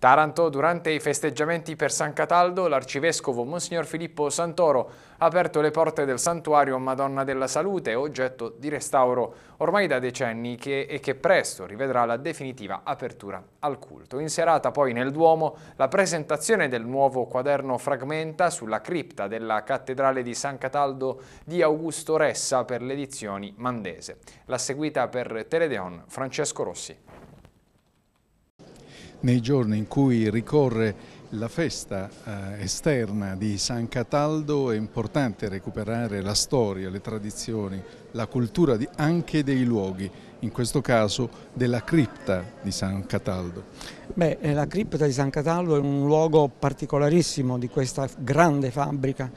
Taranto, durante i festeggiamenti per San Cataldo, l'arcivescovo Monsignor Filippo Santoro ha aperto le porte del santuario Madonna della Salute, oggetto di restauro ormai da decenni che, e che presto rivedrà la definitiva apertura al culto. In serata poi nel Duomo la presentazione del nuovo quaderno Fragmenta sulla cripta della cattedrale di San Cataldo di Augusto Ressa per le edizioni Mandese. La seguita per Teledeon Francesco Rossi nei giorni in cui ricorre la festa eh, esterna di San Cataldo è importante recuperare la storia, le tradizioni, la cultura anche dei luoghi, in questo caso della cripta di San Cataldo. Beh, eh, la cripta di San Cataldo è un luogo particolarissimo di questa grande fabbrica.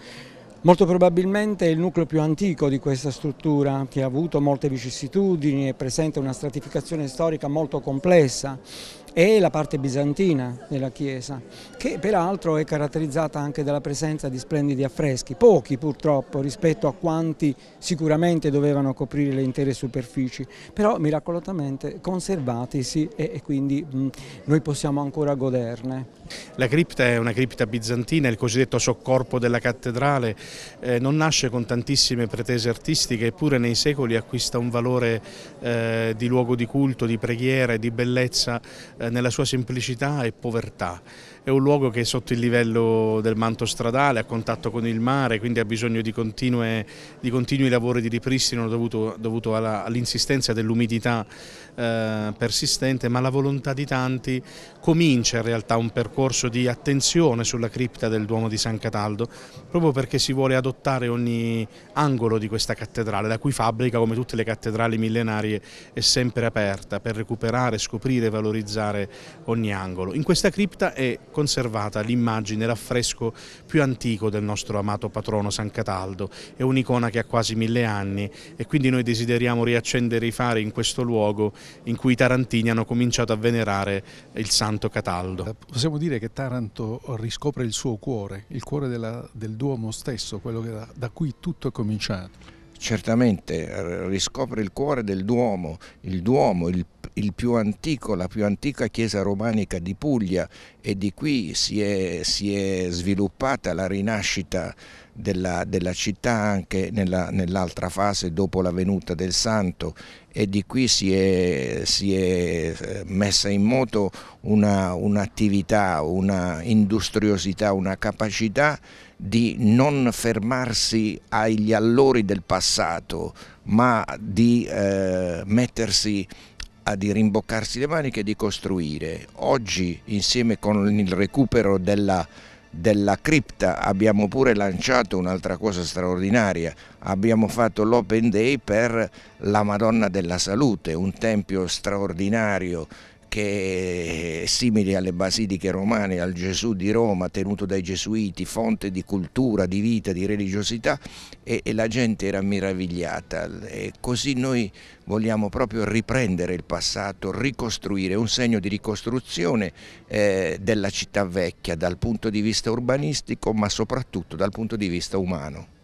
Molto probabilmente è il nucleo più antico di questa struttura che ha avuto molte vicissitudini e presenta una stratificazione storica molto complessa e la parte bizantina della chiesa, che peraltro è caratterizzata anche dalla presenza di splendidi affreschi, pochi purtroppo rispetto a quanti sicuramente dovevano coprire le intere superfici, però miracolosamente conservatisi e, e quindi mh, noi possiamo ancora goderne. La cripta è una cripta bizantina, il cosiddetto soccorpo della cattedrale eh, non nasce con tantissime pretese artistiche, eppure nei secoli acquista un valore eh, di luogo di culto, di preghiera e di bellezza eh, nella sua semplicità e povertà. È un luogo che è sotto il livello del manto stradale, a contatto con il mare, quindi ha bisogno di, continue, di continui lavori di ripristino dovuto, dovuto all'insistenza dell'umidità eh, persistente, ma la volontà di tanti comincia in realtà un percorso di attenzione sulla cripta del Duomo di San Cataldo, proprio perché si vuole adottare ogni angolo di questa cattedrale, la cui fabbrica, come tutte le cattedrali millenarie, è sempre aperta per recuperare, scoprire, valorizzare fotografare ogni angolo. In questa cripta è conservata l'immagine, l'affresco più antico del nostro amato patrono San Cataldo, è un'icona che ha quasi mille anni e quindi noi desideriamo riaccendere i fari in questo luogo in cui i tarantini hanno cominciato a venerare il santo Cataldo. Eh, possiamo dire che Taranto riscopre il suo cuore, il cuore della, del Duomo stesso, quello da, da cui tutto è cominciato certamente riscopre il cuore del Duomo, il Duomo, il più antico, la più antica chiesa romanica di Puglia e di qui si è, si è sviluppata la rinascita della, della città anche nell'altra nell fase dopo la venuta del santo e di qui si è, si è eh, messa in moto un'attività, una, una industriosità, una capacità di non fermarsi agli allori del passato, ma di eh, mettersi a di rimboccarsi le maniche e di costruire. Oggi insieme con il recupero della, della cripta abbiamo pure lanciato un'altra cosa straordinaria, abbiamo fatto l'Open Day per la Madonna della Salute, un tempio straordinario che è simile alle basiliche romane, al Gesù di Roma tenuto dai gesuiti, fonte di cultura, di vita, di religiosità e, e la gente era meravigliata. E così noi vogliamo proprio riprendere il passato, ricostruire, un segno di ricostruzione eh, della città vecchia dal punto di vista urbanistico ma soprattutto dal punto di vista umano.